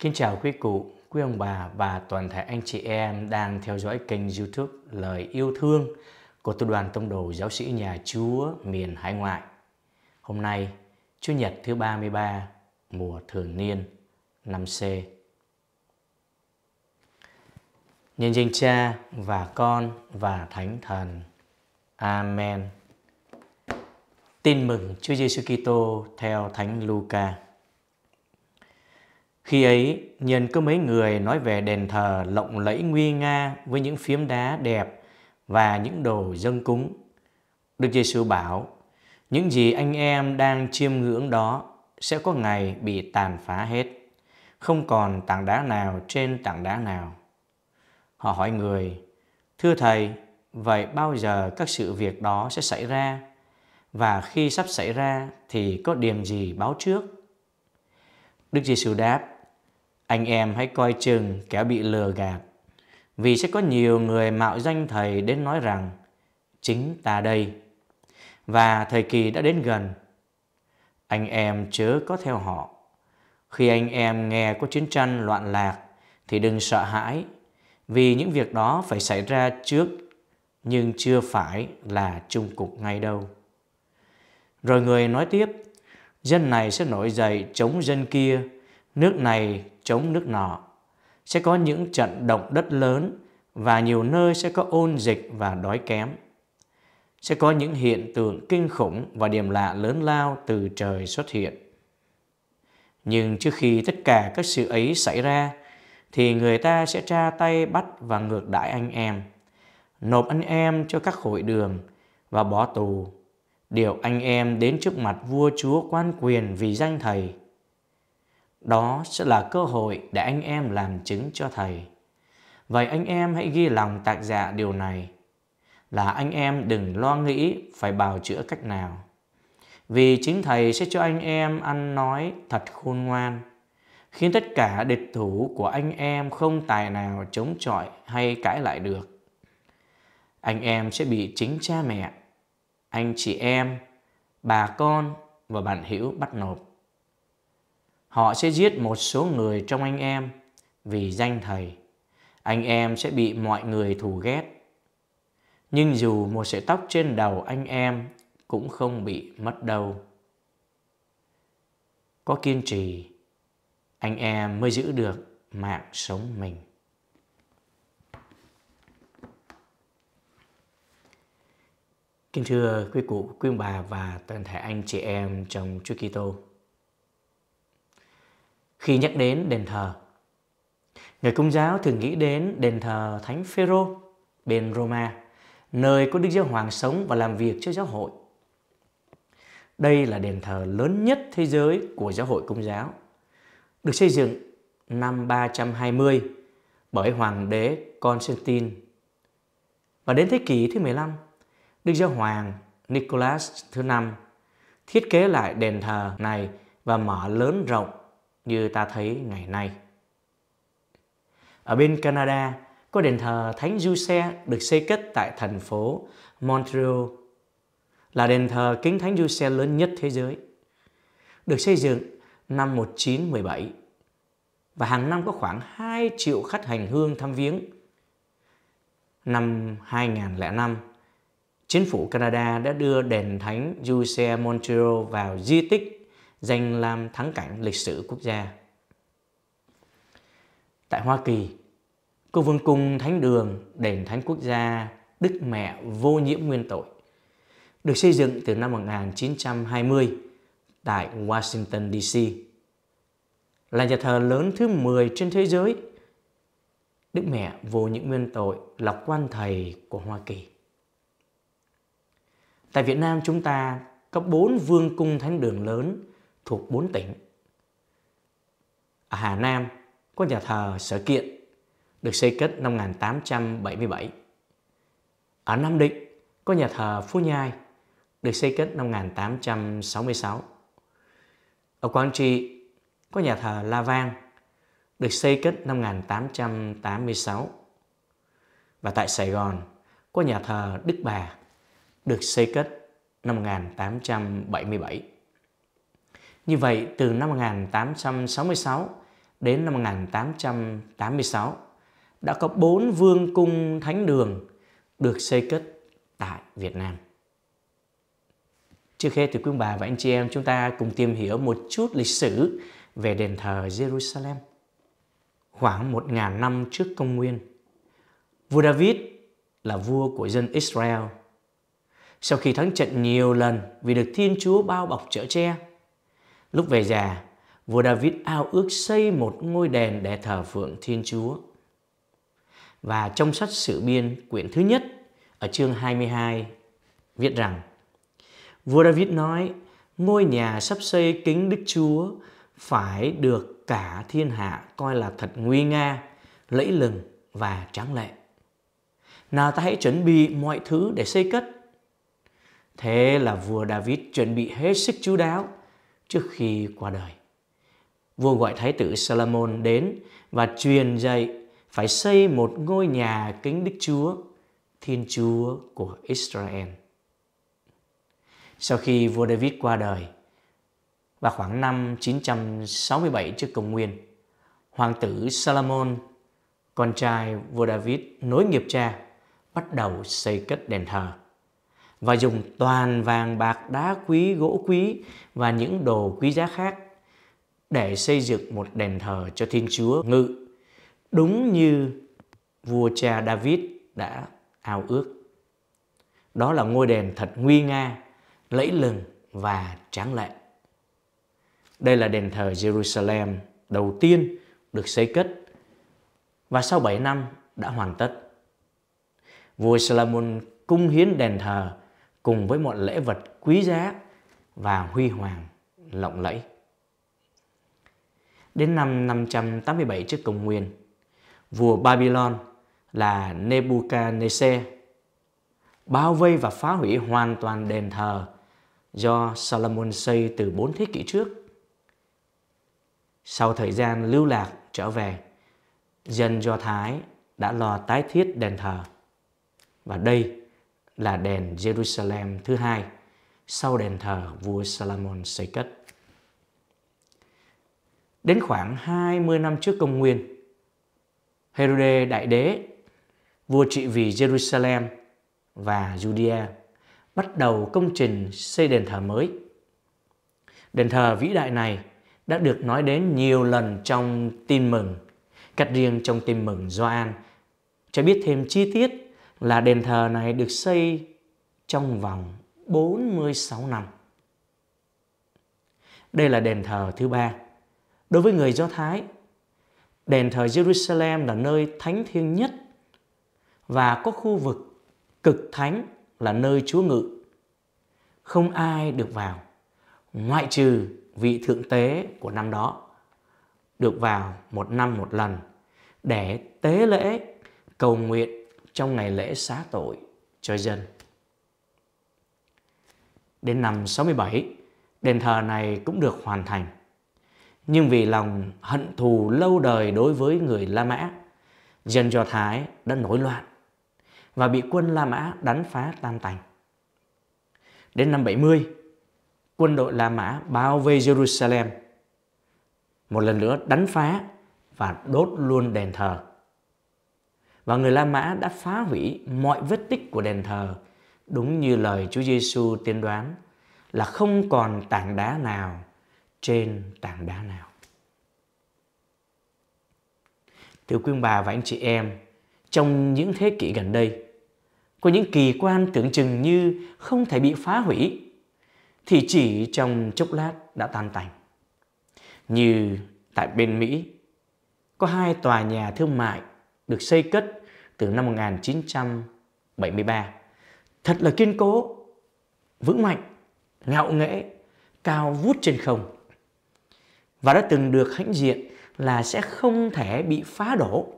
Kính chào quý cụ, quý ông bà và toàn thể anh chị em đang theo dõi kênh youtube Lời Yêu Thương của Tu đoàn Tông Đồ Giáo sĩ Nhà Chúa miền Hải Ngoại. Hôm nay, Chủ nhật thứ 33, mùa thường niên, năm C. Nhân danh cha và con và thánh thần. Amen. Tin mừng Chúa Giêsu Kitô theo Thánh Luca. Khi ấy, nhìn cứ mấy người nói về đền thờ lộng lẫy nguy nga với những phiếm đá đẹp và những đồ dân cúng. Đức giê Giêsu bảo, những gì anh em đang chiêm ngưỡng đó sẽ có ngày bị tàn phá hết, không còn tảng đá nào trên tảng đá nào. Họ hỏi người, thưa Thầy, vậy bao giờ các sự việc đó sẽ xảy ra? Và khi sắp xảy ra thì có điểm gì báo trước? Đức Giêsu đáp, anh em hãy coi chừng kẻ bị lừa gạt, vì sẽ có nhiều người mạo danh thầy đến nói rằng chính ta đây. Và thời kỳ đã đến gần. Anh em chớ có theo họ. Khi anh em nghe có chiến tranh loạn lạc thì đừng sợ hãi, vì những việc đó phải xảy ra trước nhưng chưa phải là chung cục ngay đâu. Rồi người nói tiếp, dân này sẽ nổi dậy chống dân kia, nước này chống nước nọ. Sẽ có những trận động đất lớn và nhiều nơi sẽ có ôn dịch và đói kém. Sẽ có những hiện tượng kinh khủng và điểm lạ lớn lao từ trời xuất hiện. Nhưng trước khi tất cả các sự ấy xảy ra, thì người ta sẽ tra tay bắt và ngược đãi anh em, nộp anh em cho các hội đường và bỏ tù, điều anh em đến trước mặt vua chúa quan quyền vì danh thầy – đó sẽ là cơ hội để anh em làm chứng cho Thầy. Vậy anh em hãy ghi lòng tạc dạ điều này là anh em đừng lo nghĩ phải bào chữa cách nào. Vì chính Thầy sẽ cho anh em ăn nói thật khôn ngoan, khiến tất cả địch thủ của anh em không tài nào chống chọi hay cãi lại được. Anh em sẽ bị chính cha mẹ, anh chị em, bà con và bạn hữu bắt nộp. Họ sẽ giết một số người trong anh em vì danh thầy. Anh em sẽ bị mọi người thù ghét. Nhưng dù một sợi tóc trên đầu anh em cũng không bị mất đâu. Có kiên trì, anh em mới giữ được mạng sống mình. Kính thưa quý cụ, quý bà và toàn thể anh chị em trong Chúa Kitô khi nhắc đến đền thờ. Người Công giáo thường nghĩ đến đền thờ Thánh Phêrô bên Roma, nơi có Đức Giáo Hoàng sống và làm việc cho giáo hội. Đây là đền thờ lớn nhất thế giới của giáo hội Công giáo, được xây dựng năm 320 bởi hoàng đế Constantine. Và đến thế kỷ thứ 15, Đức Giáo Hoàng Nicholas thứ năm thiết kế lại đền thờ này và mở lớn rộng như ta thấy ngày nay. Ở bên Canada, có đền thờ Thánh Giuse được xây cất tại thành phố Montreal, là đền thờ kính Thánh Giuse lớn nhất thế giới. Được xây dựng năm 1917 và hàng năm có khoảng 2 triệu khách hành hương thăm viếng. Năm 2005, chính phủ Canada đã đưa đền Thánh Giuse Montreal vào di tích danh làm thắng cảnh lịch sử quốc gia. Tại Hoa Kỳ, Cô Vương Cung Thánh Đường, Đền Thánh Quốc gia Đức Mẹ Vô Nhiễm Nguyên Tội, được xây dựng từ năm 1920 tại Washington, D.C. Là nhà thờ lớn thứ 10 trên thế giới, Đức Mẹ Vô Nhiễm Nguyên Tội là quan thầy của Hoa Kỳ. Tại Việt Nam chúng ta có bốn vương cung thánh đường lớn thuộc bốn tỉnh. Ở Hà Nam có nhà thờ Sở Kiện được xây kết năm 1877. Ở Nam Định có nhà thờ Phú Nhai được xây kết năm 1866. Ở Quảng Trị có nhà thờ La Vang được xây kết năm 1886. Và tại Sài Gòn có nhà thờ Đức Bà được xây kết năm 1877. Như vậy, từ năm 1866 đến năm 1886, đã có bốn vương cung thánh đường được xây cất tại Việt Nam. Trước hết thì quý bà và anh chị em chúng ta cùng tìm hiểu một chút lịch sử về đền thờ Jerusalem. Khoảng một ngàn năm trước công nguyên, vua David là vua của dân Israel. Sau khi thắng trận nhiều lần vì được Thiên Chúa bao bọc chở che, Lúc về già, vua David ao ước xây một ngôi đền để thờ phượng Thiên Chúa. Và trong sách Sử Biên quyển thứ nhất ở chương 22 viết rằng Vua David nói ngôi nhà sắp xây kính Đức Chúa phải được cả thiên hạ coi là thật nguy nga, lẫy lừng và tráng lệ. Nào ta hãy chuẩn bị mọi thứ để xây cất. Thế là vua David chuẩn bị hết sức chú đáo trước khi qua đời. Vua gọi thái tử Salomon đến và truyền dạy phải xây một ngôi nhà kính Đức Chúa, Thiên Chúa của Israel. Sau khi vua David qua đời, và khoảng năm 967 trước công nguyên, hoàng tử Salomon, con trai vua David nối nghiệp cha, bắt đầu xây cất đền thờ và dùng toàn vàng bạc đá quý gỗ quý và những đồ quý giá khác để xây dựng một đền thờ cho Thiên Chúa ngự đúng như vua cha David đã ao ước. Đó là ngôi đền thật nguy nga, lẫy lừng và tráng lệ. Đây là đền thờ Jerusalem đầu tiên được xây cất và sau 7 năm đã hoàn tất. Vua Salomon cung hiến đền thờ cùng với một lễ vật quý giá và huy hoàng lộng lẫy. Đến năm 587 trước công nguyên, vua Babylon là Nebuchadnezzar bao vây và phá hủy hoàn toàn đền thờ do Solomon xây từ 4 thế kỷ trước. Sau thời gian lưu lạc trở về, dân Do Thái đã lo tái thiết đền thờ. Và đây là đền Jerusalem thứ hai sau đền thờ vua Salomon xây cất. Đến khoảng 20 năm trước công nguyên, Herode Đại Đế, vua trị vì Jerusalem và Judea, bắt đầu công trình xây đền thờ mới. Đền thờ vĩ đại này đã được nói đến nhiều lần trong tin mừng, cách riêng trong tin mừng Gioan cho biết thêm chi tiết là đền thờ này được xây trong vòng 46 năm. Đây là đền thờ thứ ba. Đối với người Do Thái, đền thờ Jerusalem là nơi thánh thiêng nhất và có khu vực cực thánh là nơi Chúa ngự. Không ai được vào, ngoại trừ vị thượng tế của năm đó, được vào một năm một lần để tế lễ, cầu nguyện trong ngày lễ xá tội cho dân. Đến năm 67, đền thờ này cũng được hoàn thành. Nhưng vì lòng hận thù lâu đời đối với người La Mã, dân Do Thái đã nổi loạn và bị quân La Mã đánh phá tan tành. Đến năm 70, quân đội La Mã bao vây Jerusalem, một lần nữa đánh phá và đốt luôn đền thờ và người La Mã đã phá hủy mọi vết tích của đền thờ, đúng như lời Chúa Giêsu tiên đoán là không còn tảng đá nào trên tảng đá nào. Thưa quý bà và anh chị em, trong những thế kỷ gần đây, có những kỳ quan tưởng chừng như không thể bị phá hủy thì chỉ trong chốc lát đã tan tành. Như tại bên Mỹ, có hai tòa nhà thương mại được xây cất từ năm 1973. Thật là kiên cố, vững mạnh, ngạo nghễ, cao vút trên không. Và đã từng được hãnh diện là sẽ không thể bị phá đổ.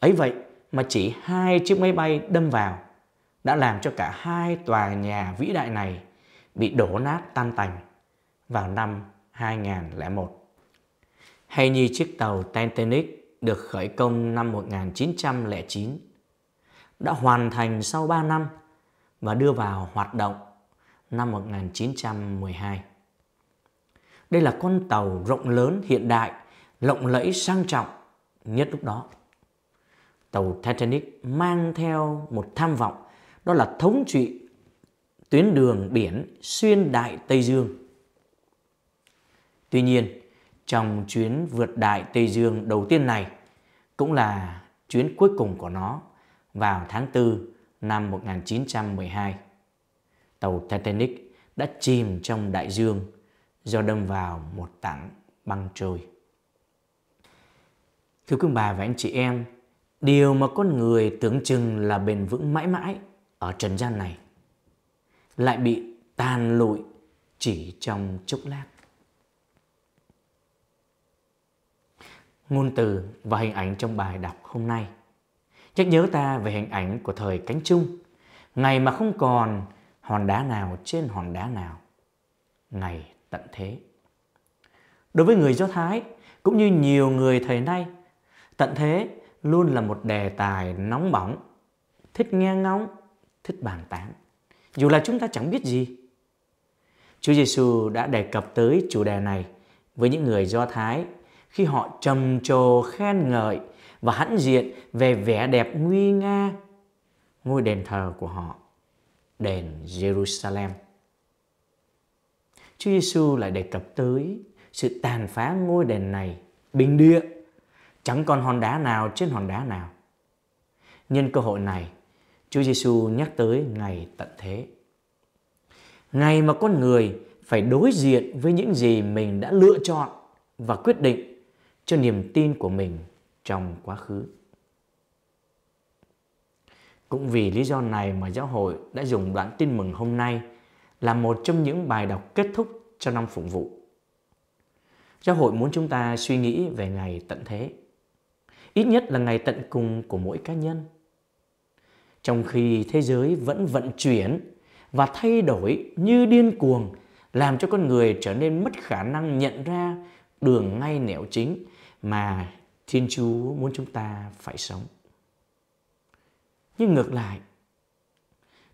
Ấy vậy mà chỉ hai chiếc máy bay đâm vào đã làm cho cả hai tòa nhà vĩ đại này bị đổ nát tan tành vào năm 2001. Hay như chiếc tàu Titanic được khởi công năm 1909, đã hoàn thành sau 3 năm và đưa vào hoạt động năm 1912. Đây là con tàu rộng lớn hiện đại, lộng lẫy sang trọng nhất lúc đó. Tàu Titanic mang theo một tham vọng đó là thống trị tuyến đường biển xuyên đại Tây Dương. Tuy nhiên, trong chuyến vượt đại Tây Dương đầu tiên này, cũng là chuyến cuối cùng của nó vào tháng 4 năm 1912. Tàu Titanic đã chìm trong đại dương do đâm vào một tảng băng trôi. Thưa quý bà và anh chị em, điều mà con người tưởng chừng là bền vững mãi mãi ở trần gian này lại bị tàn lụi chỉ trong chốc lát. ngôn từ và hình ảnh trong bài đọc hôm nay. chắc nhớ ta về hình ảnh của thời cánh chung, ngày mà không còn hòn đá nào trên hòn đá nào, ngày tận thế. Đối với người Do Thái, cũng như nhiều người thời nay, tận thế luôn là một đề tài nóng bỏng, thích nghe ngóng, thích bàn tán, dù là chúng ta chẳng biết gì. Chúa Giêsu đã đề cập tới chủ đề này với những người Do Thái khi họ trầm trồ khen ngợi và hãnh diện về vẻ đẹp nguy nga ngôi đền thờ của họ, đền Jerusalem. Chúa Giêsu lại đề cập tới sự tàn phá ngôi đền này bình địa, chẳng còn hòn đá nào trên hòn đá nào. Nhân cơ hội này, Chúa Giêsu nhắc tới ngày tận thế. Ngày mà con người phải đối diện với những gì mình đã lựa chọn và quyết định cho niềm tin của mình trong quá khứ. Cũng vì lý do này mà giáo hội đã dùng đoạn tin mừng hôm nay là một trong những bài đọc kết thúc cho năm phụng vụ. Giáo hội muốn chúng ta suy nghĩ về ngày tận thế, ít nhất là ngày tận cùng của mỗi cá nhân. Trong khi thế giới vẫn vận chuyển và thay đổi như điên cuồng, làm cho con người trở nên mất khả năng nhận ra đường ngay nẻo chính mà Thiên Chúa muốn chúng ta phải sống. Nhưng ngược lại,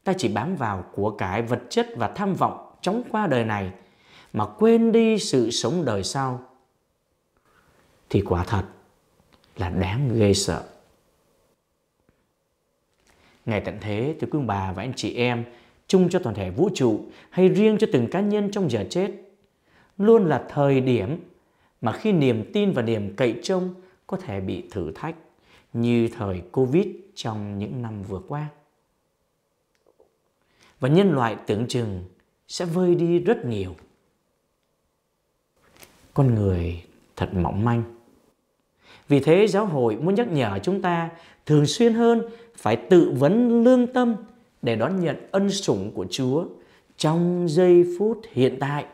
ta chỉ bám vào của cải vật chất và tham vọng chóng qua đời này mà quên đi sự sống đời sau thì quả thật là đáng ghê sợ. Ngày tận thế, thưa quý bà và anh chị em, chung cho toàn thể vũ trụ hay riêng cho từng cá nhân trong giờ chết, luôn là thời điểm mà khi niềm tin và niềm cậy trông có thể bị thử thách như thời Covid trong những năm vừa qua. Và nhân loại tưởng chừng sẽ vơi đi rất nhiều. Con người thật mỏng manh. Vì thế giáo hội muốn nhắc nhở chúng ta thường xuyên hơn phải tự vấn lương tâm để đón nhận ân sủng của Chúa trong giây phút hiện tại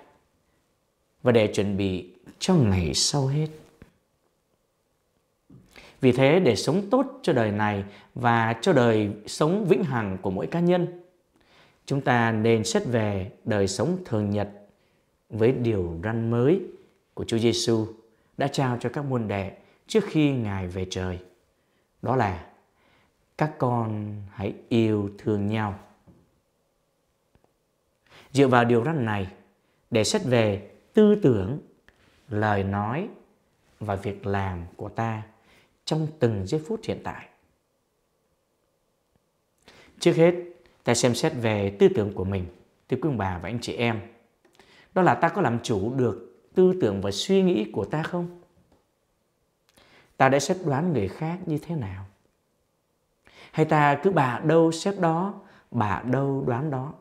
và để chuẩn bị cho ngày sau hết. Vì thế để sống tốt cho đời này và cho đời sống vĩnh hằng của mỗi cá nhân, chúng ta nên xét về đời sống thường nhật với điều răn mới của Chúa Giêsu đã trao cho các môn đệ trước khi Ngài về trời. Đó là các con hãy yêu thương nhau. Dựa vào điều răn này để xét về tư tưởng lời nói và việc làm của ta trong từng giây phút hiện tại. Trước hết, ta xem xét về tư tưởng của mình, thưa quý ông bà và anh chị em. Đó là ta có làm chủ được tư tưởng và suy nghĩ của ta không? Ta đã xét đoán người khác như thế nào? Hay ta cứ bà đâu xét đó, bà đâu đoán đó?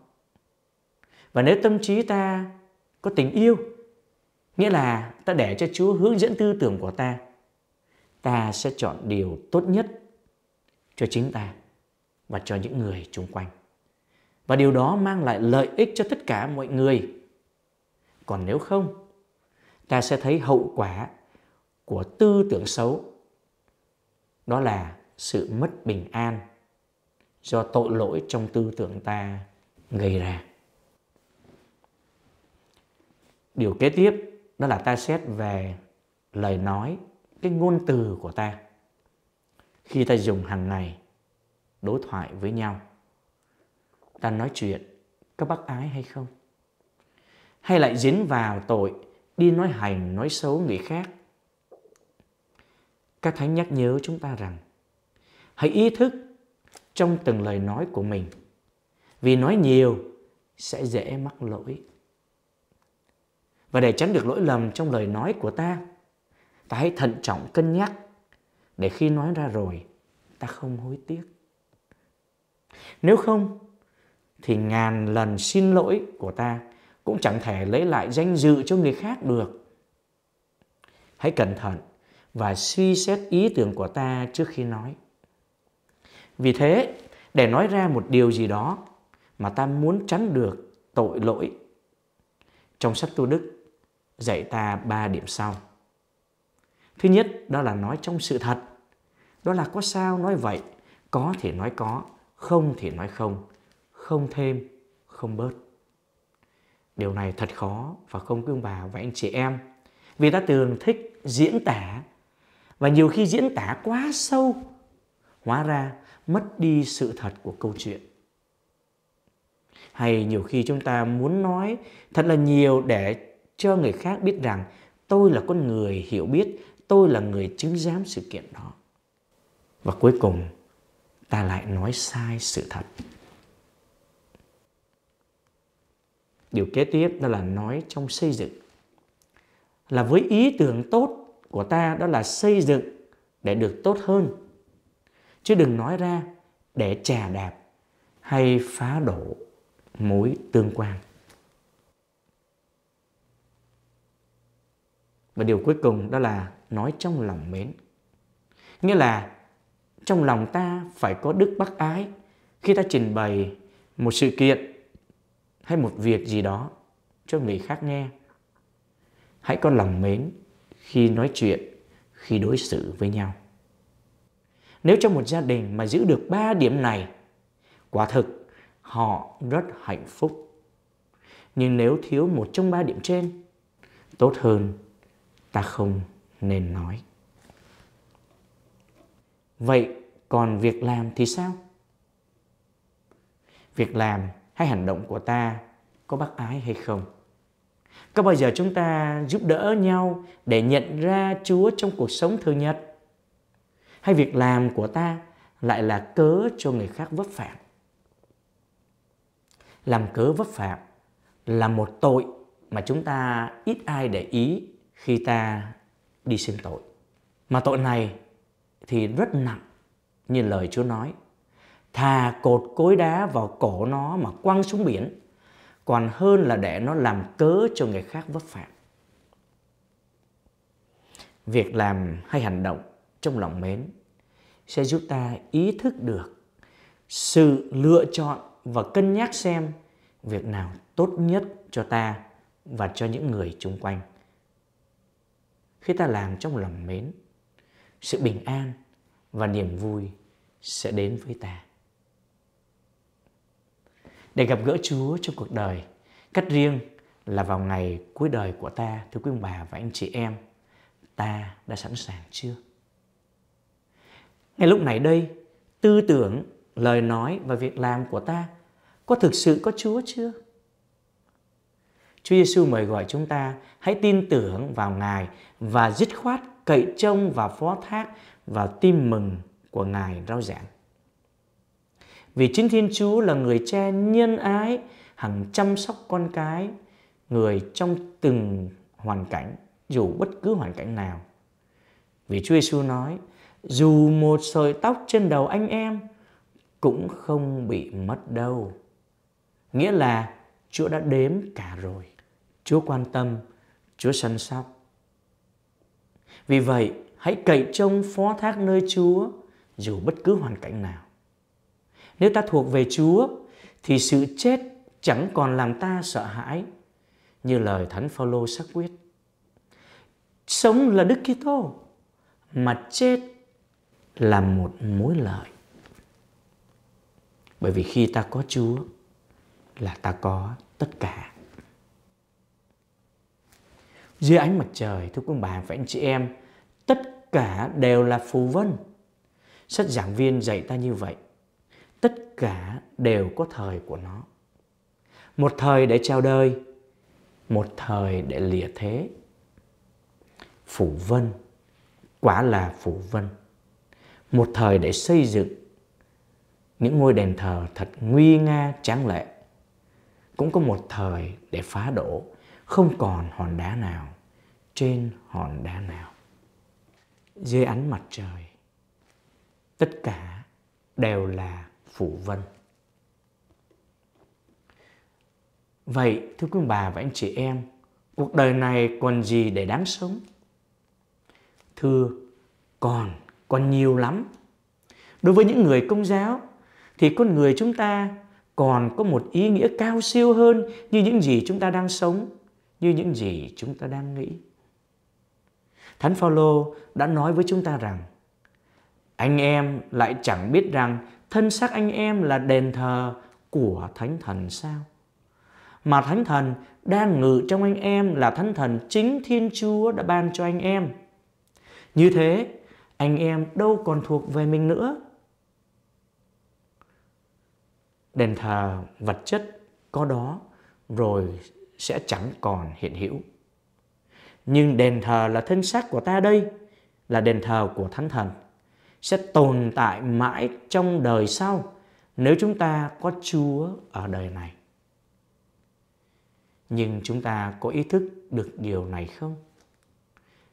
Và nếu tâm trí ta có tình yêu Nghĩa là ta để cho Chúa hướng dẫn tư tưởng của ta. Ta sẽ chọn điều tốt nhất cho chính ta và cho những người xung quanh. Và điều đó mang lại lợi ích cho tất cả mọi người. Còn nếu không, ta sẽ thấy hậu quả của tư tưởng xấu. Đó là sự mất bình an do tội lỗi trong tư tưởng ta gây ra. Điều kế tiếp đó là ta xét về lời nói cái ngôn từ của ta khi ta dùng hàng ngày đối thoại với nhau ta nói chuyện có bác ái hay không hay lại dính vào tội đi nói hành nói xấu người khác các thánh nhắc nhớ chúng ta rằng hãy ý thức trong từng lời nói của mình vì nói nhiều sẽ dễ mắc lỗi và để tránh được lỗi lầm trong lời nói của ta, ta hãy thận trọng cân nhắc để khi nói ra rồi ta không hối tiếc. Nếu không thì ngàn lần xin lỗi của ta cũng chẳng thể lấy lại danh dự cho người khác được. Hãy cẩn thận và suy xét ý tưởng của ta trước khi nói. Vì thế, để nói ra một điều gì đó mà ta muốn tránh được tội lỗi. Trong sách Tu Đức, dạy ta ba điểm sau. Thứ nhất, đó là nói trong sự thật. Đó là có sao nói vậy, có thì nói có, không thì nói không, không thêm, không bớt. Điều này thật khó và không cương bà và anh chị em. Vì ta thường thích diễn tả và nhiều khi diễn tả quá sâu, hóa ra mất đi sự thật của câu chuyện. Hay nhiều khi chúng ta muốn nói thật là nhiều để cho người khác biết rằng tôi là con người hiểu biết, tôi là người chứng giám sự kiện đó. Và cuối cùng, ta lại nói sai sự thật. Điều kế tiếp đó là nói trong xây dựng. Là với ý tưởng tốt của ta đó là xây dựng để được tốt hơn. Chứ đừng nói ra để trà đạp hay phá đổ mối tương quan. Và điều cuối cùng đó là nói trong lòng mến. Nghĩa là trong lòng ta phải có đức bác ái khi ta trình bày một sự kiện hay một việc gì đó cho người khác nghe. Hãy có lòng mến khi nói chuyện, khi đối xử với nhau. Nếu trong một gia đình mà giữ được ba điểm này, quả thực họ rất hạnh phúc. Nhưng nếu thiếu một trong ba điểm trên, tốt hơn ta không nên nói vậy còn việc làm thì sao việc làm hay hành động của ta có bác ái hay không có bao giờ chúng ta giúp đỡ nhau để nhận ra chúa trong cuộc sống thường nhật hay việc làm của ta lại là cớ cho người khác vấp phạm làm cớ vấp phạm là một tội mà chúng ta ít ai để ý khi ta đi xin tội. Mà tội này thì rất nặng như lời Chúa nói. Thà cột cối đá vào cổ nó mà quăng xuống biển còn hơn là để nó làm cớ cho người khác vấp phạm. Việc làm hay hành động trong lòng mến sẽ giúp ta ý thức được sự lựa chọn và cân nhắc xem việc nào tốt nhất cho ta và cho những người chung quanh khi ta làm trong lòng mến sự bình an và niềm vui sẽ đến với ta để gặp gỡ chúa trong cuộc đời cách riêng là vào ngày cuối đời của ta thưa quý ông bà và anh chị em ta đã sẵn sàng chưa ngay lúc này đây tư tưởng lời nói và việc làm của ta có thực sự có chúa chưa Chúa Giêsu mời gọi chúng ta hãy tin tưởng vào Ngài và dứt khoát cậy trông và phó thác vào tim mừng của Ngài rao giảng. Vì chính Thiên Chúa là người che nhân ái, hằng chăm sóc con cái, người trong từng hoàn cảnh, dù bất cứ hoàn cảnh nào. Vì Chúa Giêsu nói, dù một sợi tóc trên đầu anh em cũng không bị mất đâu. Nghĩa là Chúa đã đếm cả rồi. Chúa quan tâm, Chúa săn sóc. Vì vậy, hãy cậy trông phó thác nơi Chúa dù bất cứ hoàn cảnh nào. Nếu ta thuộc về Chúa thì sự chết chẳng còn làm ta sợ hãi như lời Thánh Phaolô xác quyết. Sống là Đức Kitô mà chết là một mối lợi. Bởi vì khi ta có Chúa là ta có tất cả dưới ánh mặt trời thưa quý bà và anh chị em tất cả đều là phù vân sách giảng viên dạy ta như vậy tất cả đều có thời của nó một thời để trao đời một thời để lìa thế phủ vân quả là phủ vân một thời để xây dựng những ngôi đền thờ thật nguy nga tráng lệ cũng có một thời để phá đổ không còn hòn đá nào trên hòn đá nào dưới ánh mặt trời tất cả đều là phủ vân vậy thưa quý bà và anh chị em cuộc đời này còn gì để đáng sống thưa còn còn nhiều lắm đối với những người công giáo thì con người chúng ta còn có một ý nghĩa cao siêu hơn như những gì chúng ta đang sống như những gì chúng ta đang nghĩ Thánh Phaolô đã nói với chúng ta rằng anh em lại chẳng biết rằng thân xác anh em là đền thờ của Thánh Thần sao? Mà Thánh Thần đang ngự trong anh em là Thánh Thần chính Thiên Chúa đã ban cho anh em. Như thế, anh em đâu còn thuộc về mình nữa. Đền thờ vật chất có đó rồi sẽ chẳng còn hiện hữu nhưng đền thờ là thân xác của ta đây là đền thờ của thánh thần sẽ tồn tại mãi trong đời sau nếu chúng ta có Chúa ở đời này. Nhưng chúng ta có ý thức được điều này không?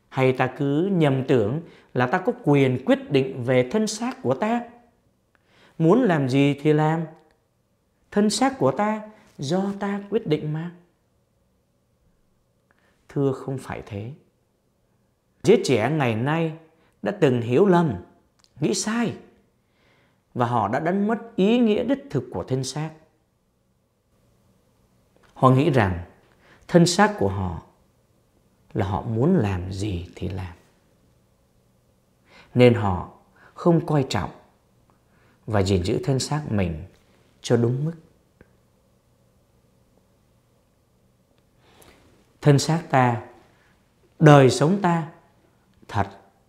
Hay ta cứ nhầm tưởng là ta có quyền quyết định về thân xác của ta? Muốn làm gì thì làm. Thân xác của ta do ta quyết định mà thưa không phải thế giới trẻ ngày nay đã từng hiểu lầm nghĩ sai và họ đã đánh mất ý nghĩa đích thực của thân xác họ nghĩ rằng thân xác của họ là họ muốn làm gì thì làm nên họ không coi trọng và gìn giữ thân xác mình cho đúng mức thân xác ta, đời sống ta thật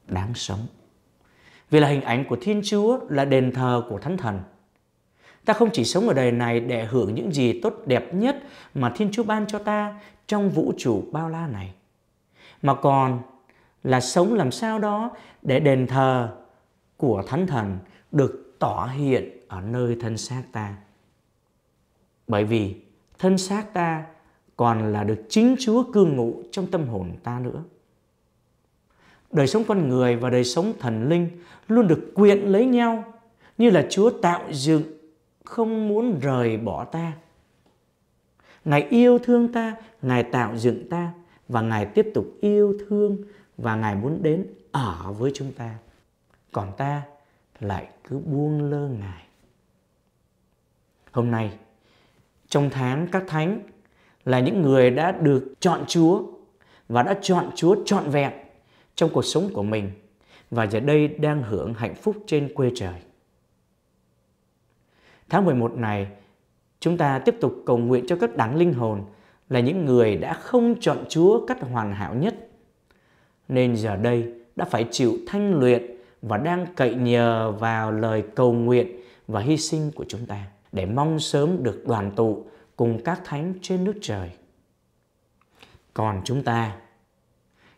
đáng sống. Vì là hình ảnh của Thiên Chúa là đền thờ của Thánh Thần. Ta không chỉ sống ở đời này để hưởng những gì tốt đẹp nhất mà Thiên Chúa ban cho ta trong vũ trụ bao la này, mà còn là sống làm sao đó để đền thờ của Thánh Thần được tỏ hiện ở nơi thân xác ta. Bởi vì thân xác ta còn là được chính Chúa cư ngụ trong tâm hồn ta nữa. Đời sống con người và đời sống thần linh luôn được quyện lấy nhau như là Chúa tạo dựng không muốn rời bỏ ta. Ngài yêu thương ta, Ngài tạo dựng ta và Ngài tiếp tục yêu thương và Ngài muốn đến ở với chúng ta. Còn ta lại cứ buông lơ Ngài. Hôm nay, trong tháng các thánh là những người đã được chọn Chúa và đã chọn Chúa trọn vẹn trong cuộc sống của mình và giờ đây đang hưởng hạnh phúc trên quê trời. Tháng 11 này, chúng ta tiếp tục cầu nguyện cho các đấng linh hồn là những người đã không chọn Chúa cách hoàn hảo nhất. Nên giờ đây đã phải chịu thanh luyện và đang cậy nhờ vào lời cầu nguyện và hy sinh của chúng ta để mong sớm được đoàn tụ cùng các thánh trên nước trời. Còn chúng ta,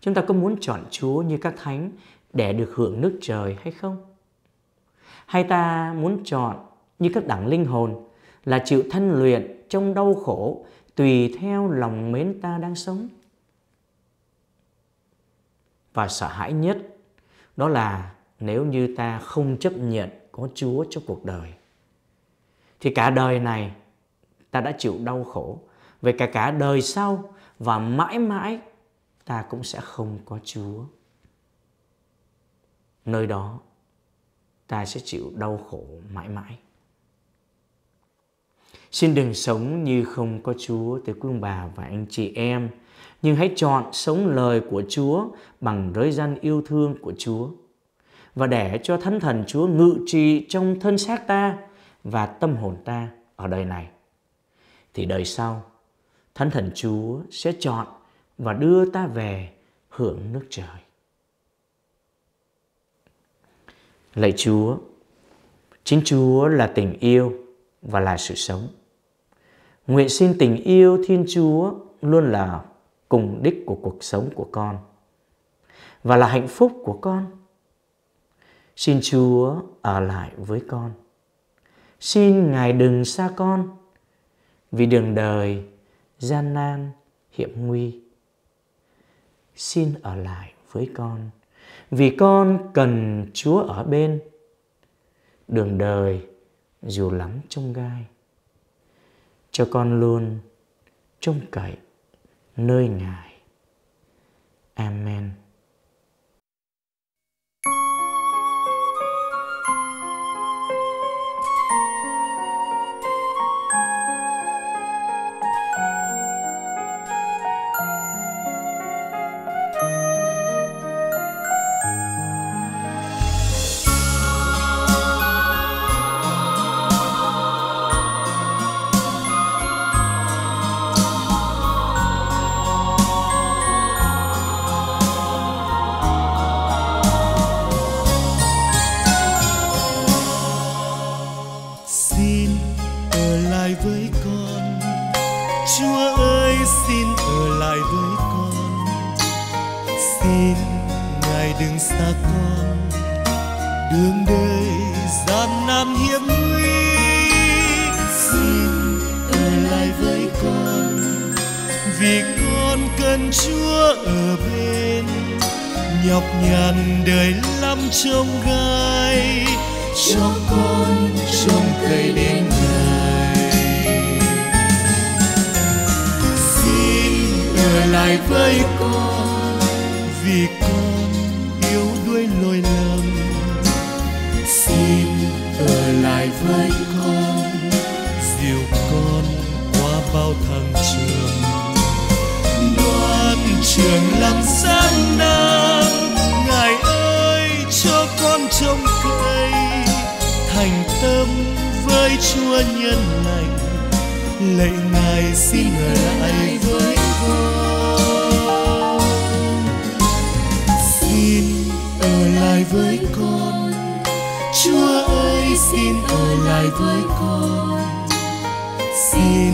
chúng ta có muốn chọn Chúa như các thánh để được hưởng nước trời hay không? Hay ta muốn chọn như các đẳng linh hồn là chịu thân luyện trong đau khổ tùy theo lòng mến ta đang sống? Và sợ hãi nhất đó là nếu như ta không chấp nhận có Chúa trong cuộc đời thì cả đời này ta đã chịu đau khổ về cả cả đời sau và mãi mãi ta cũng sẽ không có Chúa. Nơi đó ta sẽ chịu đau khổ mãi mãi. Xin đừng sống như không có Chúa tới quý ông bà và anh chị em, nhưng hãy chọn sống lời của Chúa bằng rơi dân yêu thương của Chúa và để cho Thánh Thần Chúa ngự trị trong thân xác ta và tâm hồn ta ở đời này thì đời sau Thánh Thần Chúa sẽ chọn và đưa ta về hưởng nước trời. Lạy Chúa, chính Chúa là tình yêu và là sự sống. Nguyện xin tình yêu Thiên Chúa luôn là cùng đích của cuộc sống của con và là hạnh phúc của con. Xin Chúa ở lại với con. Xin Ngài đừng xa con vì đường đời gian nan hiểm nguy xin ở lại với con vì con cần chúa ở bên đường đời dù lắm trong gai cho con luôn trông cậy nơi ngài amen trường làm sáng đang ngài ơi cho con trông cây thành tâm với chúa nhân lành lạy ngài xin ở lại với con xin ở lại với con chúa ơi xin ở lại với con xin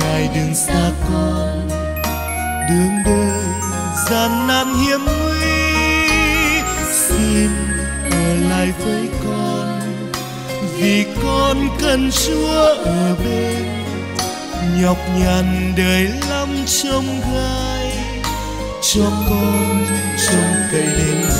ngài đừng xa con đường đến gian nan hiểm nguy xin ở lại với con vì con cần chúa ở bên nhọc nhằn đời lắm trông gai cho con trông cậy đến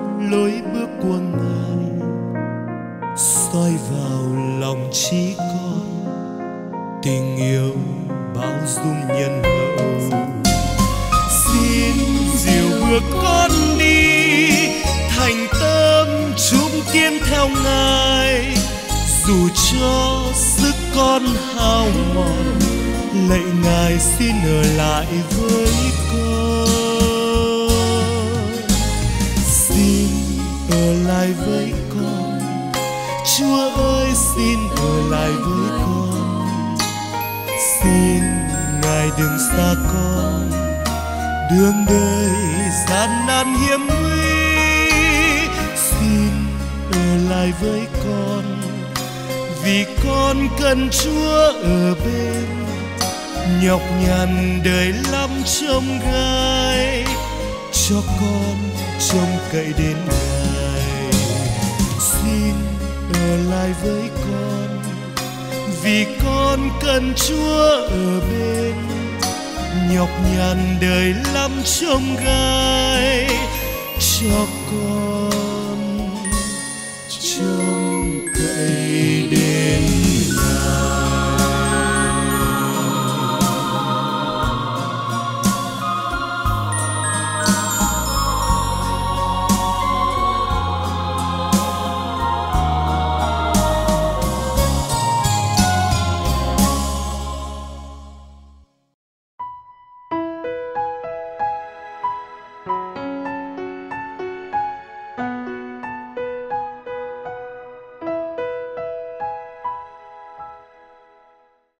lối bước của ngài soi vào lòng trí con tình yêu bao dung nhân hậu xin dìu bước con đi thành tâm chúng kiên theo ngài dù cho sức con hao mòn lạy ngài xin ở lại với con với con chúa ơi xin ở lại với con xin ngài đừng xa con đường đời gian nan hiểm nguy xin ở lại với con vì con cần chúa ở bên nhọc nhằn đời lắm trông gai cho con trông cậy đến ngày xin ở lại với con vì con cần chúa ở bên nhọc nhằn đời lắm trông gai cho con